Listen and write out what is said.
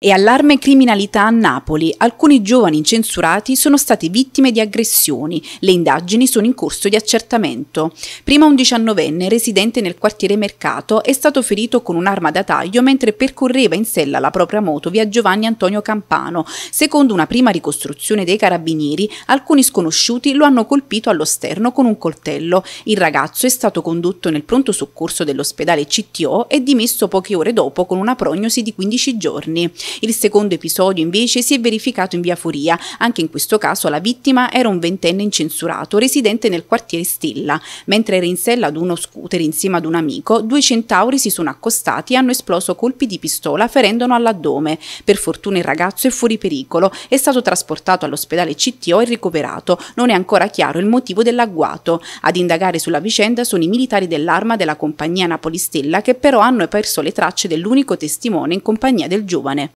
E allarme criminalità a Napoli. Alcuni giovani incensurati sono stati vittime di aggressioni. Le indagini sono in corso di accertamento. Prima un diciannovenne residente nel quartiere Mercato è stato ferito con un'arma da taglio mentre percorreva in sella la propria moto via Giovanni Antonio Campano. Secondo una prima ricostruzione dei carabinieri, alcuni sconosciuti lo hanno colpito allo sterno con un coltello. Il ragazzo è stato condotto nel pronto soccorso dell'ospedale CTO e dimesso poche ore dopo con una prognosi di 15 giorni. Il secondo episodio invece si è verificato in via Foria, anche in questo caso la vittima era un ventenne incensurato residente nel quartiere Stella, mentre era in sella ad uno scooter insieme ad un amico, due centauri si sono accostati e hanno esploso colpi di pistola ferendono all'addome. Per fortuna il ragazzo è fuori pericolo, è stato trasportato all'ospedale CTO e ricoverato, non è ancora chiaro il motivo dell'agguato. Ad indagare sulla vicenda sono i militari dell'arma della compagnia Napoli Stella che però hanno perso le tracce dell'unico testimone in compagnia del giovane.